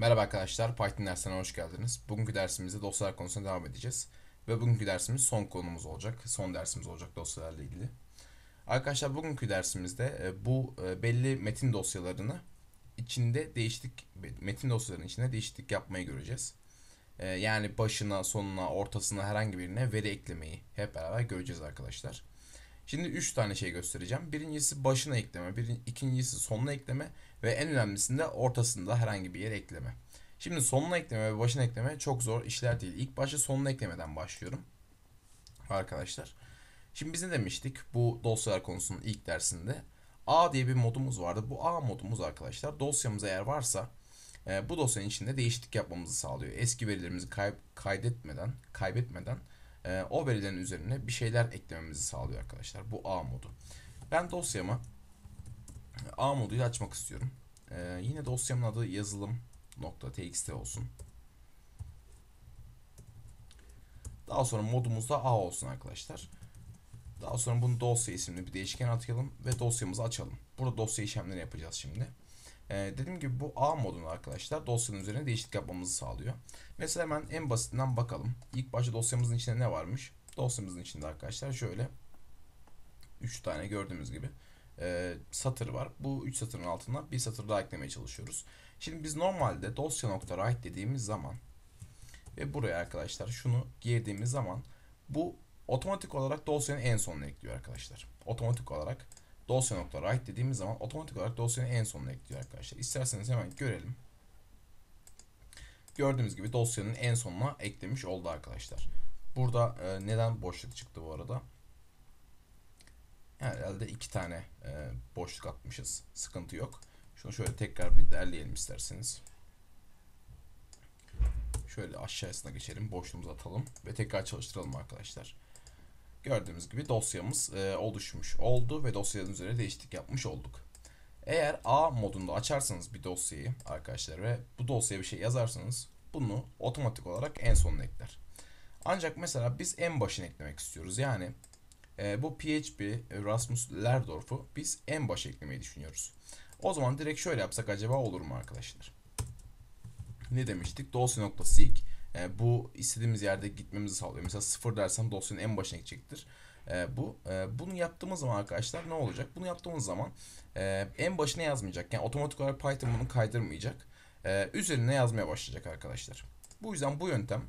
Merhaba arkadaşlar, Python dersine hoş geldiniz. Bugünkü dersimizde dosyalar konusuna devam edeceğiz. Ve bugünkü dersimiz son konumuz olacak, son dersimiz olacak dosyalarla ilgili. Arkadaşlar bugünkü dersimizde e, bu e, belli metin dosyalarını içinde değişiklik, metin dosyalarının içinde değişiklik yapmayı göreceğiz. E, yani başına, sonuna, ortasına herhangi birine veri eklemeyi hep beraber göreceğiz arkadaşlar. Şimdi 3 tane şey göstereceğim. Birincisi başına ekleme, bir, ikincisi sonuna ekleme, ve en önemlisinde ortasında herhangi bir yer ekleme. Şimdi sonuna ekleme ve başına ekleme çok zor işler değil. İlk başta sonuna eklemeden başlıyorum. Arkadaşlar. Şimdi biz ne demiştik bu dosyalar konusunun ilk dersinde? A diye bir modumuz vardı. Bu A modumuz arkadaşlar dosyamız eğer varsa e, bu dosyanın içinde değişiklik yapmamızı sağlıyor. Eski verilerimizi kay kaydetmeden, kaybetmeden e, o verilerin üzerine bir şeyler eklememizi sağlıyor arkadaşlar. Bu A modu. Ben dosyama A moduyla açmak istiyorum. Ee, yine dosyamın adı yazılım.txt olsun. Daha sonra modumuzda A olsun arkadaşlar. Daha sonra bunu dosya isimli bir değişken atayalım ve dosyamızı açalım. Burada dosya işlemleri yapacağız şimdi. Ee, dediğim gibi bu A modunu arkadaşlar dosyanın üzerine değişiklik yapmamızı sağlıyor. Mesela hemen en basitinden bakalım. İlk başta dosyamızın içinde ne varmış? Dosyamızın içinde arkadaşlar şöyle 3 tane gördüğümüz gibi e, satır var. Bu 3 satırın altına bir satır daha eklemeye çalışıyoruz. Şimdi biz normalde dosya.write dediğimiz zaman ve buraya arkadaşlar şunu girdiğimiz zaman bu otomatik olarak dosyanın en sonuna ekliyor arkadaşlar. Otomatik olarak dosya.write dediğimiz zaman otomatik olarak dosyanın en sonuna ekliyor arkadaşlar. İsterseniz hemen görelim. Gördüğünüz gibi dosyanın en sonuna eklemiş oldu arkadaşlar. Burada e, neden boşluk çıktı bu arada? herhalde iki tane e, boşluk atmışız. Sıkıntı yok. Şunu şöyle tekrar bir derleyelim isterseniz. Şöyle aşağısına geçelim. Boşluğumuzu atalım ve tekrar çalıştıralım arkadaşlar. Gördüğünüz gibi dosyamız e, oluşmuş oldu ve dosyanın üzerine değişiklik yapmış olduk. Eğer A modunda açarsanız bir dosyayı arkadaşlar ve bu dosyaya bir şey yazarsanız bunu otomatik olarak en sonuna ekler. Ancak mesela biz en başına eklemek istiyoruz. Yani ee, bu PHP e, Rasmus Lerdorf'u biz en baş eklemeyi düşünüyoruz. O zaman direkt şöyle yapsak acaba olur mu arkadaşlar? Ne demiştik? Dosya.seek e, bu istediğimiz yerde gitmemizi sağlıyor. Mesela sıfır dersem dosyanın en başına gidecektir. E, bu e, bunu yaptığımız zaman arkadaşlar ne olacak? Bunu yaptığımız zaman en başına yazmayacak. Yani otomatik olarak Python bunu kaydırmayacak. üzerine yazmaya başlayacak arkadaşlar. Bu yüzden bu yöntem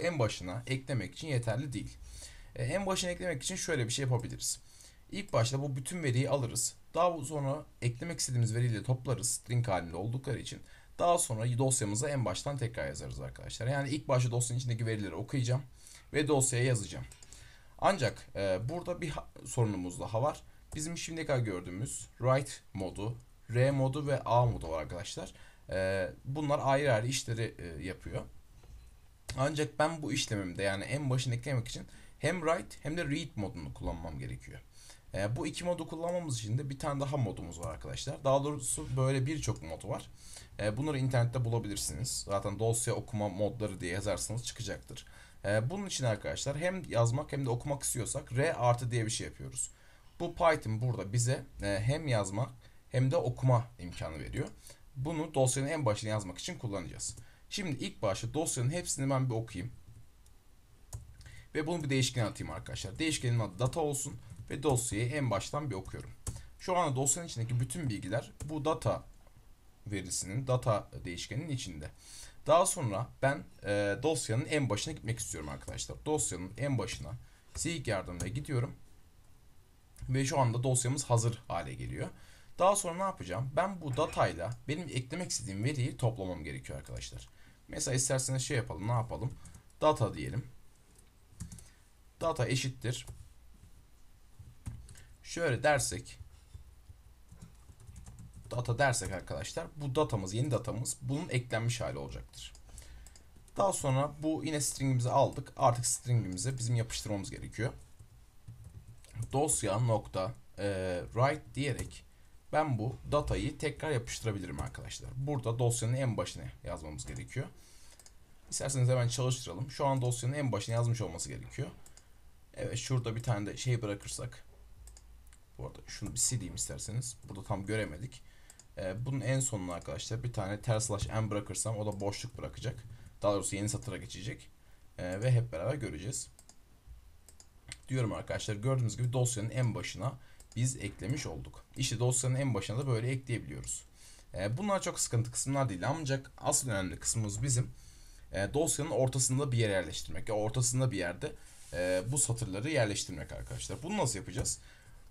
en başına eklemek için yeterli değil en başına eklemek için şöyle bir şey yapabiliriz. İlk başta bu bütün veriyi alırız. Daha sonra eklemek istediğimiz veriyle toplarız string halinde oldukları için. Daha sonra dosyamıza en baştan tekrar yazarız arkadaşlar. Yani ilk başta dosyanın içindeki verileri okuyacağım ve dosyaya yazacağım. Ancak e, burada bir sorunumuz daha var. Bizim şimdiye kadar gördüğümüz write modu, R modu ve A modu var arkadaşlar. E, bunlar ayrı ayrı işleri e, yapıyor. Ancak ben bu işlemimde yani en başını eklemek için hem write hem de read modunu kullanmam gerekiyor. E, bu iki modu kullanmamız için de bir tane daha modumuz var arkadaşlar. Daha doğrusu böyle birçok modu var. E, bunları internette bulabilirsiniz. Zaten dosya okuma modları diye yazarsanız çıkacaktır. E, bunun için arkadaşlar hem yazmak hem de okumak istiyorsak R artı diye bir şey yapıyoruz. Bu Python burada bize e, hem yazmak hem de okuma imkanı veriyor. Bunu dosyanın en başına yazmak için kullanacağız. Şimdi ilk başta dosyanın hepsini ben bir okuyayım. Ve bunu bir değişken atayım arkadaşlar. Değişkenin adı data olsun ve dosyayı en baştan bir okuyorum. Şu anda dosyanın içindeki bütün bilgiler bu data verisinin, data değişkeninin içinde. Daha sonra ben e, dosyanın en başına gitmek istiyorum arkadaşlar. Dosyanın en başına silk yardımıyla gidiyorum. Ve şu anda dosyamız hazır hale geliyor. Daha sonra ne yapacağım? Ben bu datayla benim eklemek istediğim veriyi toplamam gerekiyor arkadaşlar. Mesela isterseniz şey yapalım, ne yapalım? Data diyelim data eşittir. Şöyle dersek data dersek arkadaşlar bu datamız yeni datamız bunun eklenmiş hali olacaktır. Daha sonra bu yine stringimizi aldık. Artık stringimize bizim yapıştırmamız gerekiyor. Dosya nokta e, write diyerek ben bu datayı tekrar yapıştırabilirim arkadaşlar. Burada dosyanın en başına yazmamız gerekiyor. İsterseniz hemen çalıştıralım. Şu an dosyanın en başına yazmış olması gerekiyor. Evet şurada bir tane de şey bırakırsak. Bu arada şunu bir sileyim isterseniz. Burada tam göremedik. Ee, bunun en sonuna arkadaşlar bir tane ters slash n bırakırsam o da boşluk bırakacak. Daha doğrusu yeni satıra geçecek. Ee, ve hep beraber göreceğiz. Diyorum arkadaşlar gördüğünüz gibi dosyanın en başına biz eklemiş olduk. İşte dosyanın en başına da böyle ekleyebiliyoruz. Ee, bunlar çok sıkıntı kısımlar değil ancak asıl önemli kısmımız bizim e, dosyanın ortasında bir yere yerleştirmek. Ya ortasında bir yerde e, bu satırları yerleştirmek arkadaşlar. Bunu nasıl yapacağız?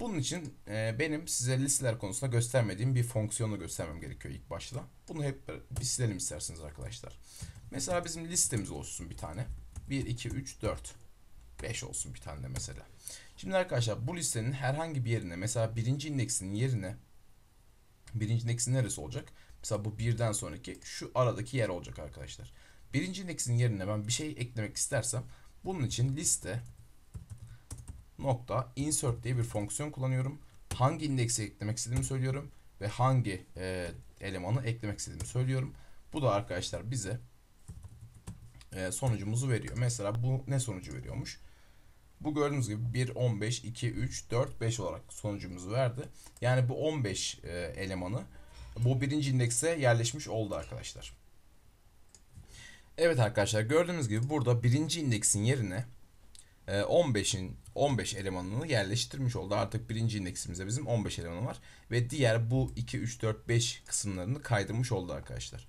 Bunun için e, benim size listeler konusunda göstermediğim bir fonksiyonu göstermem gerekiyor ilk başta. Bunu hep bir silelim isterseniz arkadaşlar. Mesela bizim listemiz olsun bir tane. 1, 2, 3, 4, 5 olsun bir tane de mesela. Şimdi arkadaşlar bu listenin herhangi bir yerine mesela birinci indeksinin yerine birinci indeksin neresi olacak? Mesela bu birden sonraki şu aradaki yer olacak arkadaşlar. Birinci indeksin yerine ben bir şey eklemek istersem bunun için liste nokta insert diye bir fonksiyon kullanıyorum. Hangi indeksi eklemek istediğimi söylüyorum ve hangi e, elemanı eklemek istediğimi söylüyorum. Bu da arkadaşlar bize e, sonucumuzu veriyor. Mesela bu ne sonucu veriyormuş? Bu gördüğünüz gibi 1, 15, 2, 3, 4, 5 olarak sonucumuzu verdi. Yani bu 15 e, elemanı bu birinci indekse yerleşmiş oldu arkadaşlar. Evet arkadaşlar gördüğünüz gibi burada birinci indeksin yerine 15'in e, 15 elemanını yerleştirmiş oldu. Artık birinci indeksimizde bizim 15 eleman var. Ve diğer bu 2, 3, 4, 5 kısımlarını kaydırmış oldu arkadaşlar.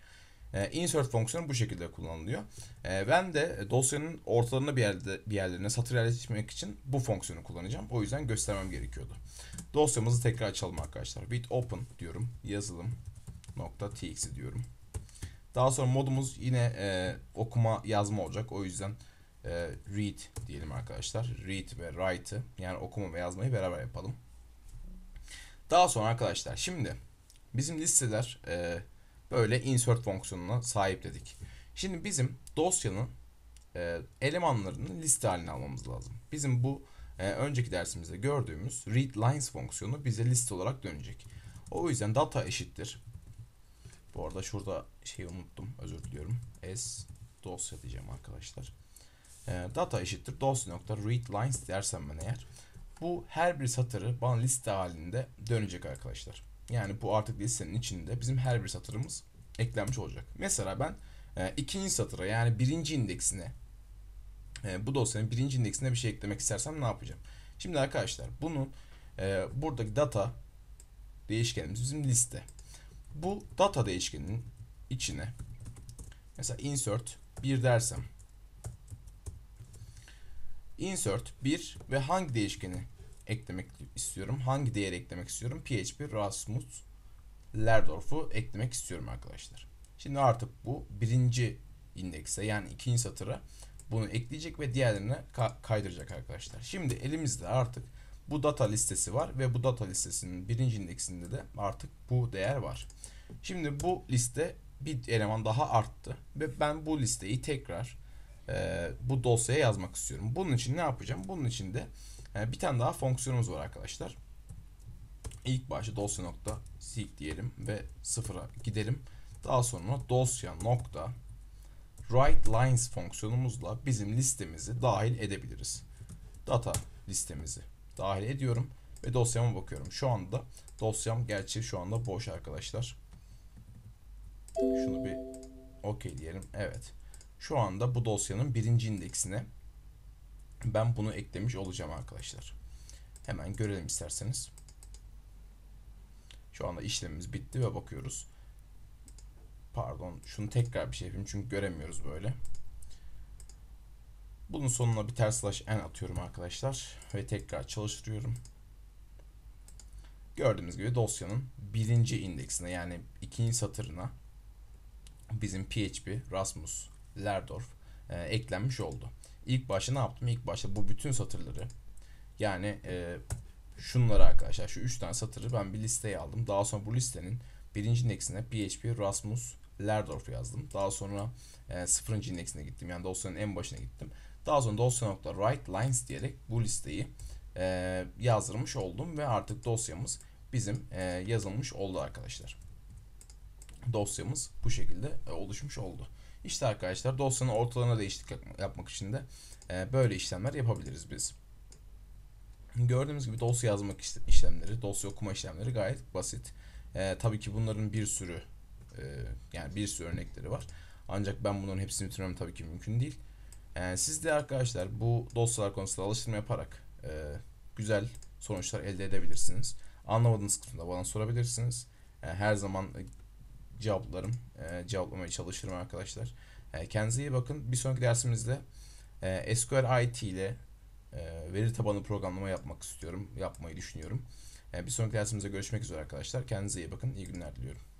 E, insert fonksiyonu bu şekilde kullanılıyor. E, ben de dosyanın ortalarına bir, yerde, bir yerlerine satır yerleştirmek için bu fonksiyonu kullanacağım. O yüzden göstermem gerekiyordu. Dosyamızı tekrar açalım arkadaşlar. Bit open diyorum. Yazılım nokta txt diyorum. Daha sonra modumuz yine e, okuma yazma olacak. O yüzden e, read diyelim arkadaşlar. Read ve write'ı yani okuma ve yazmayı beraber yapalım. Daha sonra arkadaşlar şimdi bizim listeler e, böyle insert fonksiyonuna sahip dedik. Şimdi bizim dosyanın e, elemanlarını liste haline almamız lazım. Bizim bu e, önceki dersimizde gördüğümüz read lines fonksiyonu bize liste olarak dönecek. O yüzden data eşittir bu arada şurada şeyi unuttum. Özür diliyorum. S dosya diyeceğim arkadaşlar. E, data eşittir dosya nokta dosya.readlines dersem ben eğer. Bu her bir satırı bana liste halinde dönecek arkadaşlar. Yani bu artık listenin içinde bizim her bir satırımız eklenmiş olacak. Mesela ben e, ikinci satıra yani birinci indeksine e, bu dosyanın birinci indeksine bir şey eklemek istersem ne yapacağım? Şimdi arkadaşlar bunun e, buradaki data değişkenimiz bizim liste bu data değişkeninin içine mesela insert 1 dersem insert 1 ve hangi değişkeni eklemek istiyorum? Hangi değer eklemek istiyorum? PHP Rasmus Lerdorf'u eklemek istiyorum arkadaşlar. Şimdi artık bu birinci indekse yani ikinci satıra bunu ekleyecek ve diğerlerine kaydıracak arkadaşlar. Şimdi elimizde artık bu data listesi var ve bu data listesinin birinci indeksinde de artık bu değer var. Şimdi bu liste bir eleman daha arttı ve ben bu listeyi tekrar e, bu dosyaya yazmak istiyorum. Bunun için ne yapacağım? Bunun için de e, bir tane daha fonksiyonumuz var arkadaşlar. İlk başta dosya nokta seek diyelim ve sıfıra gidelim. Daha sonra dosya nokta write lines fonksiyonumuzla bizim listemizi dahil edebiliriz. Data listemizi dahil ediyorum ve dosyama bakıyorum. Şu anda dosyam gerçi şu anda boş arkadaşlar. Şunu bir okey diyelim. Evet. Şu anda bu dosyanın birinci indeksine ben bunu eklemiş olacağım arkadaşlar. Hemen görelim isterseniz. Şu anda işlemimiz bitti ve bakıyoruz. Pardon şunu tekrar bir şey yapayım çünkü göremiyoruz böyle. Bunun sonuna bir ters slash n atıyorum arkadaşlar. Ve tekrar çalıştırıyorum. Gördüğünüz gibi dosyanın birinci indeksine yani ikinci satırına bizim PHP, Rasmus, Lerdorf e, eklenmiş oldu. İlk başta ne yaptım? İlk başta bu bütün satırları yani e, şunları arkadaşlar şu 3 tane satırı ben bir listeye aldım. Daha sonra bu listenin birinci indeksine PHP, Rasmus, Lerdorf yazdım. Daha sonra e, sıfırıncı indeksine gittim. Yani dosyanın en başına gittim. Daha sonra dosya.write lines diyerek bu listeyi e, yazdırmış oldum ve artık dosyamız bizim e, yazılmış oldu arkadaşlar. Dosyamız bu şekilde e, oluşmuş oldu. İşte arkadaşlar dosyanın ortalarına değişiklik yapmak için de e, böyle işlemler yapabiliriz biz. Gördüğünüz gibi dosya yazmak işlemleri, dosya okuma işlemleri gayet basit. E, tabii ki bunların bir sürü e, yani bir sürü örnekleri var. Ancak ben bunların hepsini bitirmem tabii ki mümkün değil. E, siz de arkadaşlar bu dosyalar konusunda alıştırma yaparak e, güzel sonuçlar elde edebilirsiniz. Anlamadığınız kısımda bana sorabilirsiniz. E, her zaman e, cevaplarım, e, cevaplamaya çalışırım arkadaşlar. E, kendinize iyi bakın. Bir sonraki dersimizde e, SQL IT ile e, veri tabanı programlama yapmak istiyorum, yapmayı düşünüyorum. E, bir sonraki dersimizde görüşmek üzere arkadaşlar. Kendinize iyi bakın. İyi günler diliyorum.